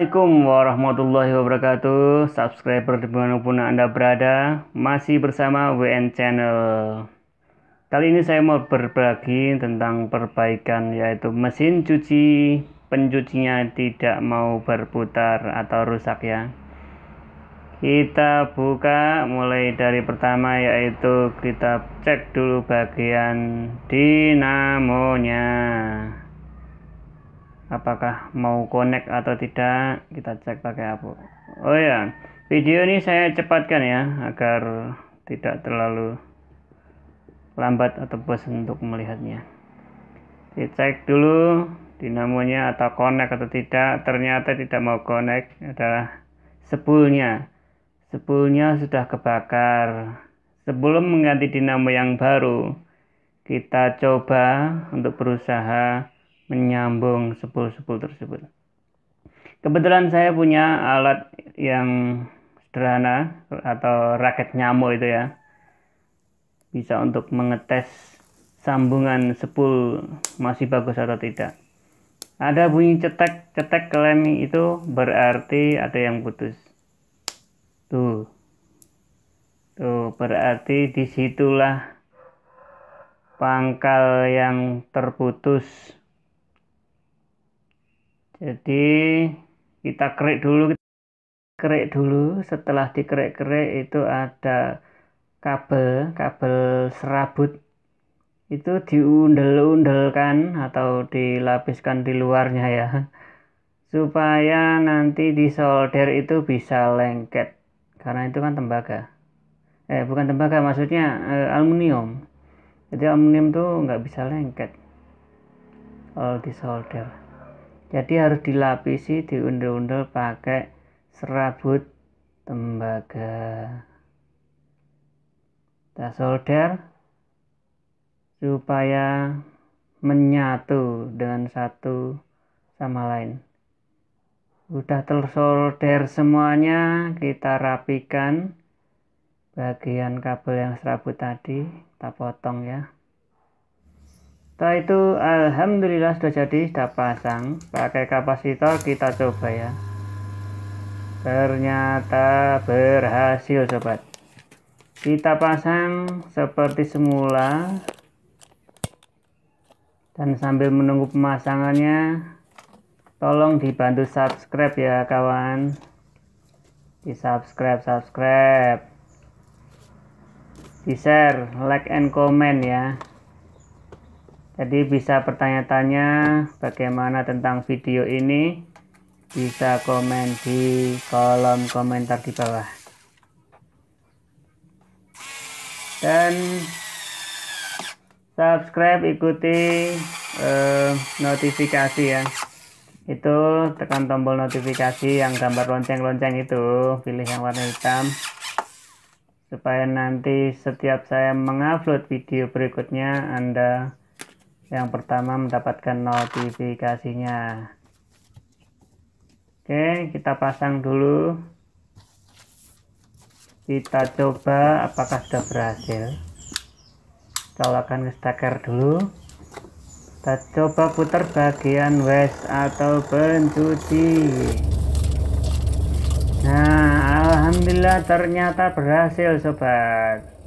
Assalamualaikum warahmatullahi wabarakatuh Subscriber dimanapun Anda berada Masih bersama WN Channel Kali ini saya mau berbagi tentang perbaikan Yaitu mesin cuci pencucinya tidak mau berputar atau rusak ya Kita buka mulai dari pertama yaitu kita cek dulu bagian dinamonya apakah mau connect atau tidak kita cek pakai apa oh ya video ini saya cepatkan ya agar tidak terlalu lambat atau bosan untuk melihatnya Cek dulu dinamonya atau connect atau tidak ternyata tidak mau connect adalah sepulnya sepulnya sudah kebakar sebelum mengganti dinamo yang baru kita coba untuk berusaha menyambung sepul-sepul tersebut. Kebetulan saya punya alat yang sederhana atau raket nyamuk itu ya. Bisa untuk mengetes sambungan sepul masih bagus atau tidak. Ada bunyi cetek-cetek lem itu berarti ada yang putus. Tuh. Tuh, berarti disitulah pangkal yang terputus jadi kita kerik dulu kita kerik dulu setelah dikerik-kerik itu ada kabel kabel serabut itu diundel-undelkan atau dilapiskan di luarnya ya supaya nanti di solder itu bisa lengket karena itu kan tembaga eh bukan tembaga maksudnya eh, aluminium jadi aluminium tuh nggak bisa lengket kalau di solder jadi harus dilapisi diundul-undul pakai serabut tembaga kita solder supaya menyatu dengan satu sama lain udah tersolder semuanya kita rapikan bagian kabel yang serabut tadi kita potong ya setelah itu alhamdulillah sudah jadi sudah pasang pakai kapasitor kita coba ya ternyata berhasil sobat kita pasang seperti semula dan sambil menunggu pemasangannya tolong dibantu subscribe ya kawan di subscribe subscribe di share like and comment ya jadi bisa bertanya-tanya bagaimana tentang video ini bisa komen di kolom komentar di bawah dan subscribe ikuti eh, notifikasi ya itu tekan tombol notifikasi yang gambar lonceng-lonceng itu pilih yang warna hitam supaya nanti setiap saya mengupload video berikutnya Anda yang pertama mendapatkan notifikasinya oke kita pasang dulu kita coba apakah sudah berhasil colokan ke stacker dulu kita coba putar bagian west atau pencuci nah alhamdulillah ternyata berhasil sobat